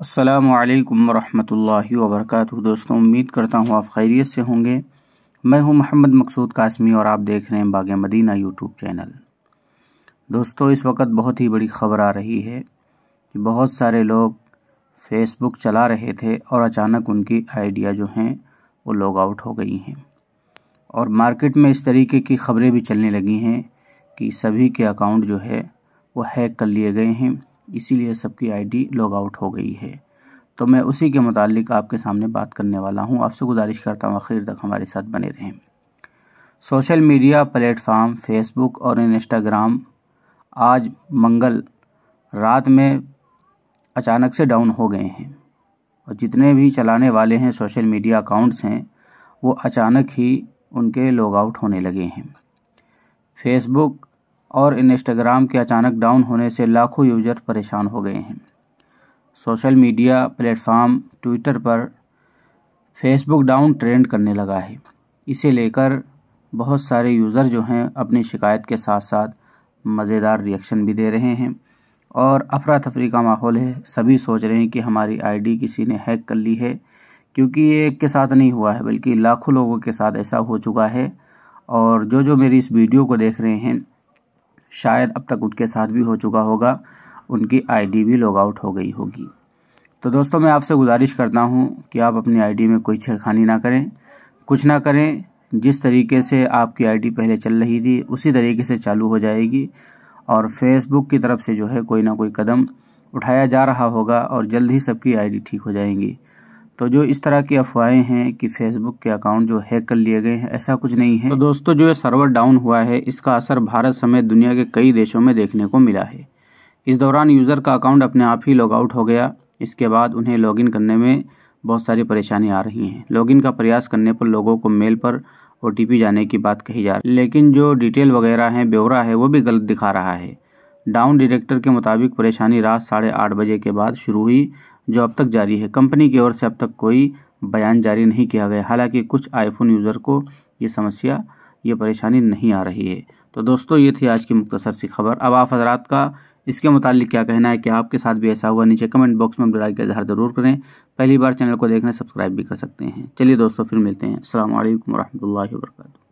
असलकम वरहमल वरक दोस्तों उम्मीद करता हूँ आप खैरियत से होंगे मैं हूँ मोहम्मद मकसूद कासमी और आप देख रहे हैं बाग मदीना यूट्यूब चैनल दोस्तों इस वक्त बहुत ही बड़ी खबर आ रही है कि बहुत सारे लोग फेसबुक चला रहे थे और अचानक उनकी आइडिया जो हैं वो लॉग आउट हो गई हैं और मार्केट में इस तरीके की खबरें भी चलने लगी हैं कि सभी के अकाउंट जो है वो हैक कर लिए गए हैं इसीलिए सबकी आईडी लॉग आउट हो गई है तो मैं उसी के मुतालिक आपके सामने बात करने वाला हूँ आपसे गुजारिश करता हूँ आखिर तक हमारे साथ बने रहें सोशल मीडिया प्लेटफार्म फेसबुक और इंस्टाग्राम आज मंगल रात में अचानक से डाउन हो गए हैं और जितने भी चलाने वाले हैं सोशल मीडिया अकाउंट्स हैं वो अचानक ही उनके लॉग आउट होने लगे हैं फेसबुक और इंस्टाग्राम के अचानक डाउन होने से लाखों यूजर परेशान हो गए हैं सोशल मीडिया प्लेटफॉर्म ट्विटर पर फेसबुक डाउन ट्रेंड करने लगा है इसे लेकर बहुत सारे यूज़र जो हैं अपनी शिकायत के साथ साथ मज़ेदार रिएक्शन भी दे रहे हैं और अफरा तफरी का माहौल है सभी सोच रहे हैं कि हमारी आईडी किसी ने हैक कर ली है क्योंकि ये एक के साथ नहीं हुआ है बल्कि लाखों लोगों के साथ ऐसा हो चुका है और जो जो मेरी इस वीडियो को देख रहे हैं शायद अब तक उनके साथ भी हो चुका होगा उनकी आईडी भी लॉग आउट हो गई होगी तो दोस्तों मैं आपसे गुजारिश करता हूं कि आप अपनी आईडी में कोई छेड़खानी ना करें कुछ ना करें जिस तरीके से आपकी आईडी पहले चल रही थी उसी तरीके से चालू हो जाएगी और फेसबुक की तरफ से जो है कोई ना कोई कदम उठाया जा रहा होगा और जल्द ही सबकी आई ठीक हो जाएंगी तो जो इस तरह की अफवाहें हैं कि फेसबुक के अकाउंट जो हैक कर लिए गए हैं ऐसा कुछ नहीं है तो दोस्तों जो ये सर्वर डाउन हुआ है इसका असर भारत समेत दुनिया के कई देशों में देखने को मिला है इस दौरान यूज़र का अकाउंट अपने आप ही लॉग आउट हो गया इसके बाद उन्हें लॉगिन करने में बहुत सारी परेशानी आ रही हैं लॉगिन का प्रयास करने पर लोगों को मेल पर ओ जाने की बात कही जा रही लेकिन जो डिटेल वगैरह हैं ब्यौरा है वो भी गलत दिखा रहा है डाउन डायरेक्टर के मुताबिक परेशानी रात साढ़े आठ बजे के बाद शुरू हुई जो अब तक जारी है कंपनी की ओर से अब तक कोई बयान जारी नहीं किया गया हालांकि कुछ आईफोन यूज़र को ये समस्या ये परेशानी नहीं आ रही है तो दोस्तों ये थी आज की मुख्तसर सी खबर अब आप हजरात का इसके मुतालिक क्या कहना है कि आपके साथ भी ऐसा हुआ नीचे कमेंट बॉक्स में राय का इजहार ज़रूर करें पहली बार चैनल को देखना सब्सक्राइब भी कर सकते हैं चलिए दोस्तों फिर मिलते हैं असल वरहमल वर्का